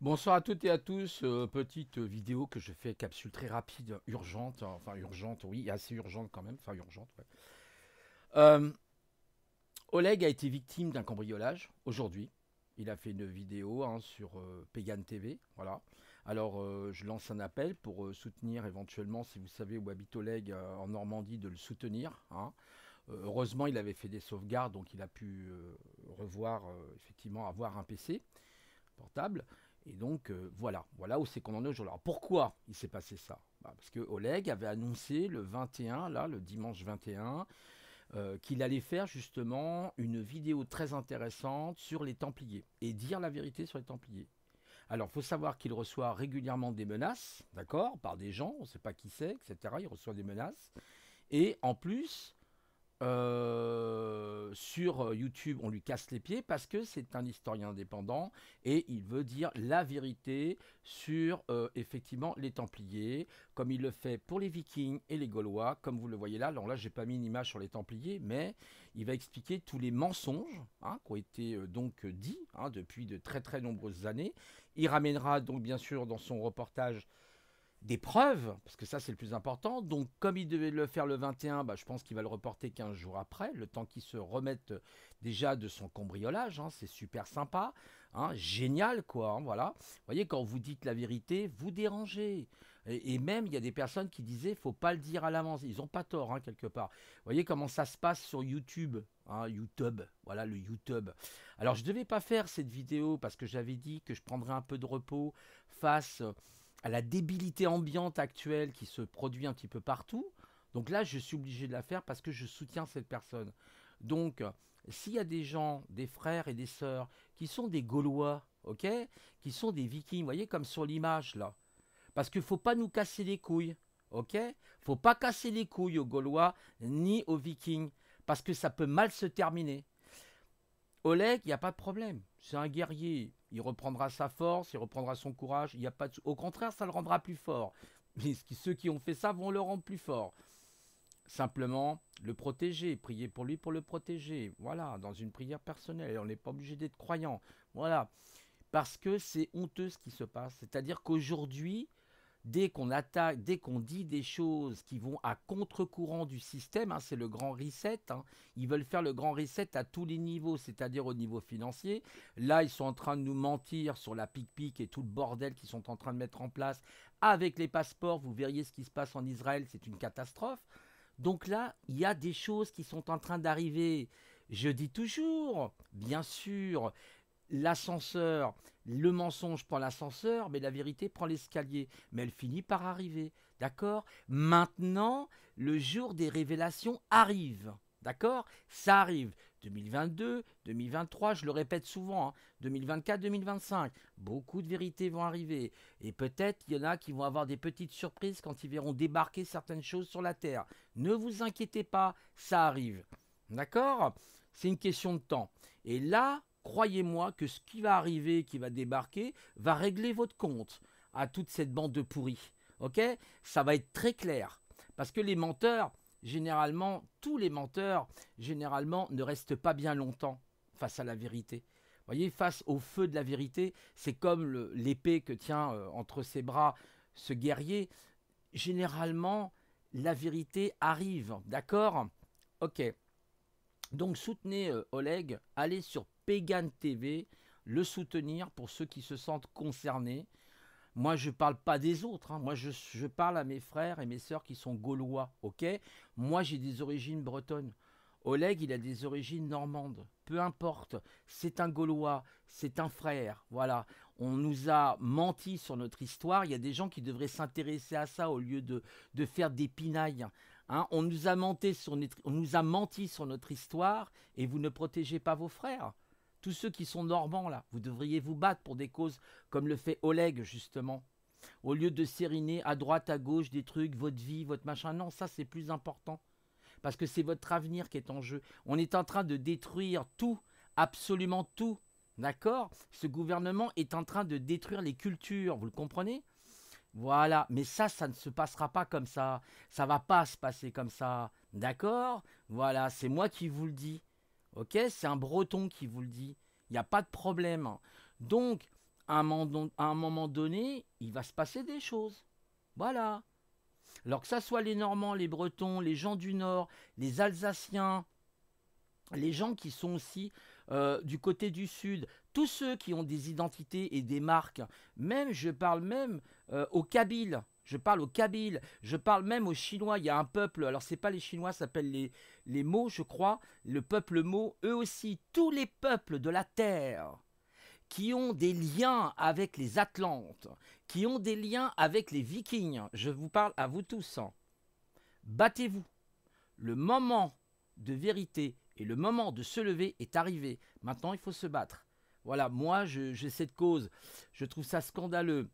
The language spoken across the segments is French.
Bonsoir à toutes et à tous. Euh, petite vidéo que je fais, capsule très rapide, urgente, hein, enfin urgente, oui, assez urgente quand même, enfin urgente, euh, Oleg a été victime d'un cambriolage aujourd'hui. Il a fait une vidéo hein, sur euh, Pegan TV, voilà. Alors je lance un appel pour soutenir éventuellement, si vous savez où habite Oleg en Normandie, de le soutenir. Hein. heureusement, il avait fait des sauvegardes, donc il a pu revoir, effectivement, avoir un PC portable. Et donc euh, voilà, voilà où c'est qu'on en est aujourd'hui. Alors pourquoi il s'est passé ça bah, Parce que Oleg avait annoncé le 21, là, le dimanche 21, euh, qu'il allait faire justement une vidéo très intéressante sur les Templiers et dire la vérité sur les Templiers. Alors, il faut savoir qu'il reçoit régulièrement des menaces, d'accord, par des gens, on ne sait pas qui c'est, etc. Il reçoit des menaces. Et en plus, euh, sur euh, YouTube, on lui casse les pieds parce que c'est un historien indépendant et il veut dire la vérité sur euh, effectivement les Templiers, comme il le fait pour les Vikings et les Gaulois, comme vous le voyez là. Alors là, j'ai pas mis une image sur les Templiers, mais il va expliquer tous les mensonges hein, qui ont été donc dits hein, depuis de très très nombreuses années. Il ramènera donc bien sûr dans son reportage des preuves, parce que ça c'est le plus important. Donc comme il devait le faire le 21, bah, je pense qu'il va le reporter 15 jours après, le temps qu'il se remette euh, déjà de son cambriolage, hein, c'est super sympa, hein, génial quoi, hein, voilà. Vous voyez, quand vous dites la vérité, vous dérangez. Et, même, il y a des personnes qui disaient, faut pas le dire à l'avance, ils n'ont pas tort quelque part. Vous voyez comment ça se passe sur YouTube YouTube, voilà le YouTube. Alors je ne devais pas faire cette vidéo parce que j'avais dit que je prendrais un peu de repos face à la débilité ambiante actuelle qui se produit un petit peu partout. Donc là, je suis obligé de la faire parce que je soutiens cette personne. Donc, s'il y a des gens, des frères et des sœurs, qui sont des Gaulois, ok, qui sont des Vikings, vous voyez, comme sur l'image là, parce qu'il faut pas nous casser les couilles, ok faut pas casser les couilles aux Gaulois ni aux Vikings, parce que ça peut mal se terminer. Oleg, il n'y a pas de problème, c'est un guerrier, il reprendra sa force, il reprendra son courage. Il n'y a pas Au contraire, ça le rendra plus fort. Mais ceux qui ont fait ça vont le rendre plus fort. Simplement, le protéger, prier pour lui pour le protéger. Voilà, dans une prière personnelle. On n'est pas obligé d'être croyant. Voilà. Parce que c'est honteux ce qui se passe. C'est-à-dire qu'aujourd'hui, dès qu'on attaque, dès qu'on dit des choses qui vont à contre-courant du système, hein, c'est le grand reset, hein. ils veulent faire le grand reset à tous les niveaux, c'est-à-dire au niveau financier. Là, ils sont en train de nous mentir sur la pic-pic et tout le bordel qu'ils sont en train de mettre en place avec les passeports. Vous verriez ce qui se passe en Israël, c'est une catastrophe. Donc là, il y a des choses qui sont en train d'arriver. Je dis toujours, bien sûr, l'ascenseur, le mensonge prend l'ascenseur, mais la vérité prend l'escalier. Mais elle finit par arriver. D'accord Maintenant, le jour des révélations arrive. D'accord Ça arrive. 2022, 2023, je le répète souvent, 2024, hein, 2025, beaucoup de vérités vont arriver. Et peut-être il y en a qui vont avoir des petites surprises quand ils verront débarquer certaines choses sur la Terre. Ne vous inquiétez pas, ça arrive. D'accord C'est une question de temps. Et là, croyez-moi que ce qui va arriver, qui va débarquer, va régler votre compte à toute cette bande de pourris. Ok Ça va être très clair. Parce que les menteurs, généralement, tous les menteurs, généralement, ne restent pas bien longtemps face à la vérité. Vous voyez, face au feu de la vérité, c'est comme l'épée que tient euh, entre ses bras ce guerrier. Généralement, la vérité arrive, d'accord Ok. Donc soutenez euh, Oleg, allez sur Pégane TV, le soutenir pour ceux qui se sentent concernés. Moi, je ne parle pas des autres. Hein. Moi, je, parle à mes frères et mes sœurs qui sont gaulois. ok Moi, j'ai des origines bretonnes. Oleg, il a des origines normandes. Peu importe, c'est un Gaulois, c'est un frère. Voilà, on nous a menti sur notre histoire. Il y a des gens qui devraient s'intéresser à ça au lieu de, faire des pinailles. Hein. on, nous a menti sur on nous a menti sur notre histoire et vous ne protégez pas vos frères tous ceux qui sont normands là, vous devriez vous battre pour des causes comme le fait Oleg justement. Au lieu de sériner à droite, à gauche des trucs, votre vie, votre machin, non, ça c'est plus important. Parce que c'est votre avenir qui est en jeu. On est en train de détruire tout, absolument tout. D'accord Ce gouvernement est en train de détruire les cultures, vous le comprenez Voilà, mais ça, ça ne se passera pas comme ça. Ça va pas se passer comme ça. D'accord Voilà, c'est moi qui vous le dis c'est un breton qui vous le dit. Il n'y a pas de problème. Donc, à un, moment, donné, il va se passer des choses. Voilà. Alors que ça soit les Normands, les Bretons, les gens du Nord, les Alsaciens, les gens qui sont aussi euh, du côté du sud, tous ceux qui ont des identités et des marques, même je parle même euh, au aux Kabyles, je parle aux Kabyles, je parle même aux Chinois. Il y a un peuple, alors c'est pas les Chinois, ça s'appelle les, les Mots, je crois, le peuple Mo, eux aussi, tous les peuples de la terre qui ont des liens avec les Atlantes, qui ont des liens avec les Vikings, je vous parle à vous tous. Hein. Battez-vous. Le moment de vérité et le moment de se lever est arrivé. Maintenant, il faut se battre. Voilà, moi, j'ai cette cause. Je trouve ça scandaleux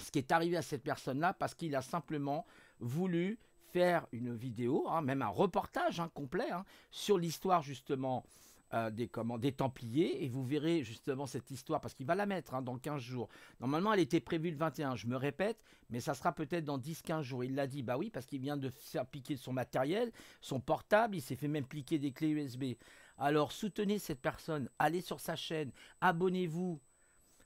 ce qui est arrivé à cette personne-là parce qu'il a simplement voulu faire une vidéo, hein, même un reportage hein, complet hein, sur l'histoire justement euh, des, comment, des Templiers, et vous verrez justement cette histoire, parce qu'il va la mettre hein, dans 15 jours. Normalement, elle était prévue le 21, je me répète, mais ça sera peut-être dans 10-15 jours. Il l'a dit, bah oui, parce qu'il vient de faire piquer son matériel, son portable, il s'est fait même piquer des clés USB. Alors soutenez cette personne, allez sur sa chaîne, abonnez-vous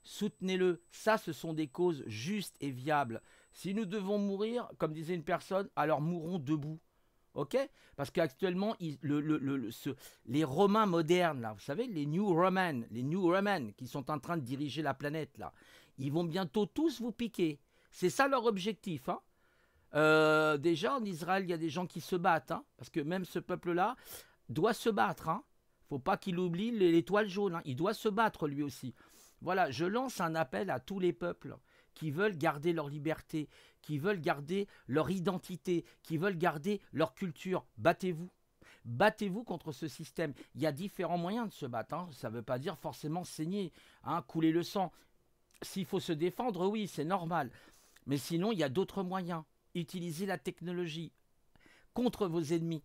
soutenez-le. Ça, ce sont des causes justes et viables. Si nous devons mourir, comme disait une personne, alors mourons debout. Parce qu'actuellement, les Romains modernes, là, vous savez, les New Romans, les New Roman, qui sont en train de diriger la planète, là, ils vont bientôt tous vous piquer. C'est ça leur objectif. Hein. Euh, déjà, en Israël, il y a des gens qui se battent, hein, parce que même ce peuple-là doit se battre. Hein. Faut pas qu'il oublie l'étoile jaune. Hein. Il doit se battre lui aussi. Voilà, je lance un appel à tous les peuples qui veulent garder leur liberté, qui veulent garder leur identité, qui veulent garder leur culture. Battez-vous. Battez-vous contre ce système. Il y a différents moyens de se battre. Hein. Ça ne veut pas dire forcément saigner, hein, couler le sang. S'il faut se défendre, oui, c'est normal. Mais sinon, il y a d'autres moyens. Utilisez la technologie contre vos ennemis.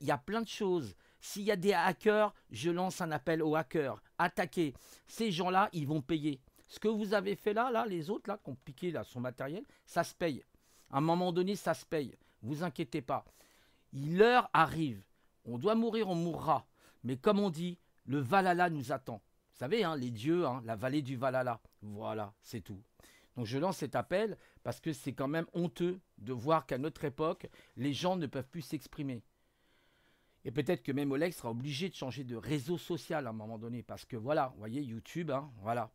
Il y a plein de choses. S'il y a des hackers, je lance un appel aux hackers. Attaquez. Ces gens-là, ils vont payer ce que vous avez fait là, là, les autres, là, qui piqué là, son matériel, ça se paye. À un moment donné, ça se paye. Vous inquiétez pas. L'heure arrive. On doit mourir, on mourra. Mais comme on dit, le Valhalla nous attend. Vous savez, hein, les dieux, hein, la vallée du Valhalla. Voilà, c'est tout. Donc je lance cet appel parce que c'est quand même honteux de voir qu'à notre époque, les gens ne peuvent plus s'exprimer. Et peut-être que même Oleg sera obligé de changer de réseau social à un moment donné parce que voilà, vous voyez, YouTube, hein, voilà.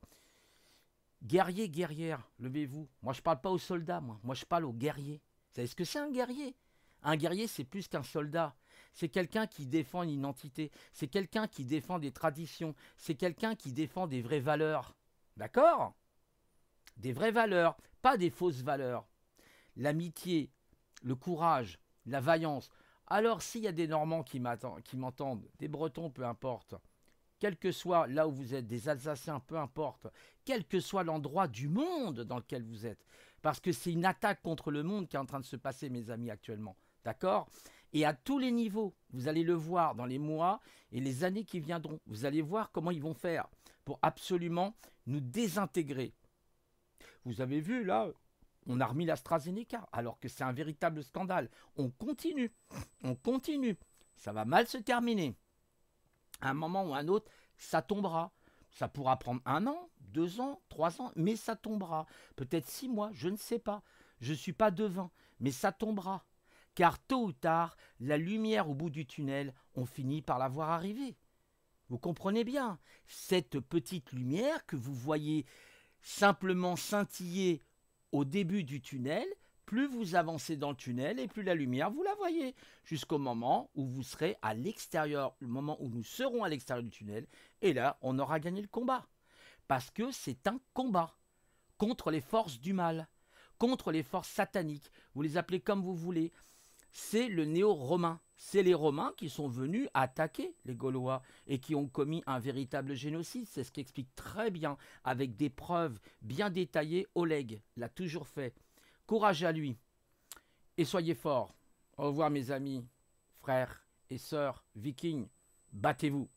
Guerrier, guerrière, levez-vous. Moi, je parle pas aux soldats, moi. Moi, je parle aux guerriers. Vous savez ce que c'est un guerrier Un guerrier, c'est plus qu'un soldat. C'est quelqu'un qui défend une identité. C'est quelqu'un qui défend des traditions. C'est quelqu'un qui défend des vraies valeurs. D'accord Des vraies valeurs, pas des fausses valeurs. L'amitié, le courage, la vaillance. Alors, s'il y a des Normands qui m'entendent, des Bretons, peu importe, quel que soit là où vous êtes, des Alsaciens, peu importe, quel que soit l'endroit du monde dans lequel vous êtes. Parce que c'est une attaque contre le monde qui est en train de se passer, mes amis, actuellement. D'accord Et à tous les niveaux, vous allez le voir dans les mois et les années qui viendront. Vous allez voir comment ils vont faire pour absolument nous désintégrer. Vous avez vu là, on a remis l'AstraZeneca alors que c'est un véritable scandale. On continue, on continue. Ça va mal se terminer un moment ou un autre, ça tombera. Ça pourra prendre un an, deux ans, trois ans, mais ça tombera. Peut-être six mois, je ne sais pas. Je ne suis pas devant, mais ça tombera. Car tôt ou tard, la lumière au bout du tunnel, on finit par la voir arriver. Vous comprenez bien, cette petite lumière que vous voyez simplement scintiller au début du tunnel, plus vous avancez dans le tunnel et plus la lumière, vous la voyez, jusqu'au moment où vous serez à l'extérieur, le moment où nous serons à l'extérieur du tunnel, et là, on aura gagné le combat. Parce que c'est un combat contre les forces du mal, contre les forces sataniques, vous les appelez comme vous voulez. C'est le néo-romain. C'est les Romains qui sont venus attaquer les Gaulois et qui ont commis un véritable génocide. C'est ce qu'explique très bien, avec des preuves bien détaillées, Oleg l'a toujours fait. Courage à lui et soyez forts. Au revoir mes amis, frères et sœurs, vikings, battez-vous.